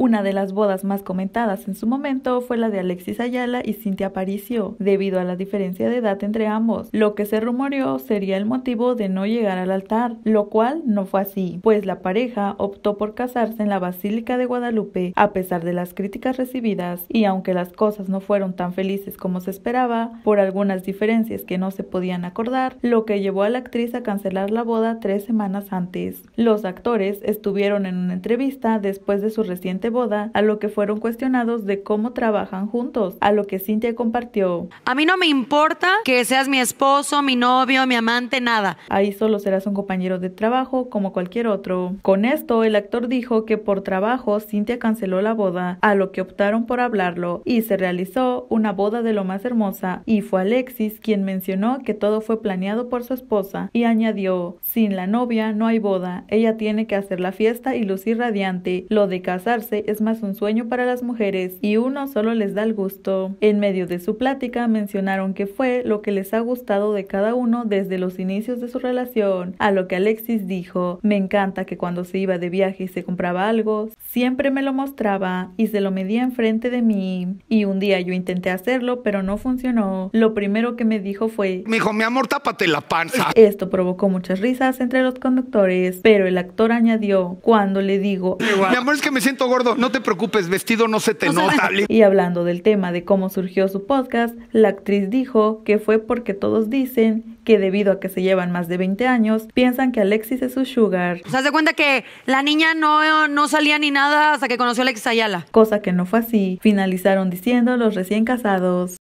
Una de las bodas más comentadas en su momento fue la de Alexis Ayala y Cintia Aparicio, debido a la diferencia de edad entre ambos, lo que se rumoreó sería el motivo de no llegar al altar, lo cual no fue así, pues la pareja optó por casarse en la Basílica de Guadalupe, a pesar de las críticas recibidas, y aunque las cosas no fueron tan felices como se esperaba, por algunas diferencias que no se podían acordar, lo que llevó a la actriz a cancelar la boda tres semanas antes. Los actores estuvieron en una entrevista después de su reciente boda, a lo que fueron cuestionados de cómo trabajan juntos, a lo que Cintia compartió. A mí no me importa que seas mi esposo, mi novio, mi amante, nada. Ahí solo serás un compañero de trabajo como cualquier otro. Con esto, el actor dijo que por trabajo Cintia canceló la boda, a lo que optaron por hablarlo y se realizó una boda de lo más hermosa y fue Alexis quien mencionó que todo fue planeado por su esposa y añadió, sin la novia no hay boda, ella tiene que hacer la fiesta y lucir radiante, lo de casarse es más un sueño para las mujeres y uno solo les da el gusto. En medio de su plática mencionaron que fue lo que les ha gustado de cada uno desde los inicios de su relación, a lo que Alexis dijo, me encanta que cuando se iba de viaje y se compraba algo, siempre me lo mostraba y se lo medía enfrente de mí. Y un día yo intenté hacerlo, pero no funcionó. Lo primero que me dijo fue, me mi amor, tápate la panza. Esto provocó muchas risas entre los conductores, pero el actor añadió, cuando le digo, mi ah, amor, es que me siento gordo no te preocupes, vestido no se te nota. Y hablando del tema de cómo surgió su podcast, la actriz dijo que fue porque todos dicen que debido a que se llevan más de 20 años, piensan que Alexis es su sugar. O sea, cuenta que la niña no, no salía ni nada hasta que conoció a Alexis Ayala. Cosa que no fue así. Finalizaron diciendo los recién casados.